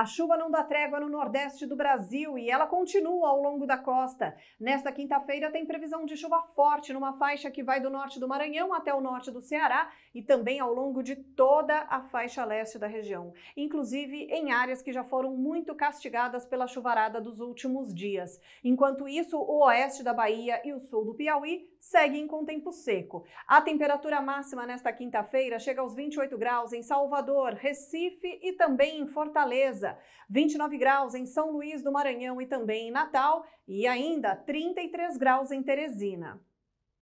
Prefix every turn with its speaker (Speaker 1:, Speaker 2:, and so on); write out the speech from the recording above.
Speaker 1: A chuva não dá trégua no nordeste do Brasil e ela continua ao longo da costa. Nesta quinta-feira tem previsão de chuva forte numa faixa que vai do norte do Maranhão até o norte do Ceará e também ao longo de toda a faixa leste da região, inclusive em áreas que já foram muito castigadas pela chuvarada dos últimos dias. Enquanto isso, o oeste da Bahia e o sul do Piauí seguem com tempo seco. A temperatura máxima nesta quinta-feira chega aos 28 graus em Salvador, Recife e também em Fortaleza. Fortaleza, 29 graus em São Luís do Maranhão e também em Natal, e ainda 33 graus em Teresina.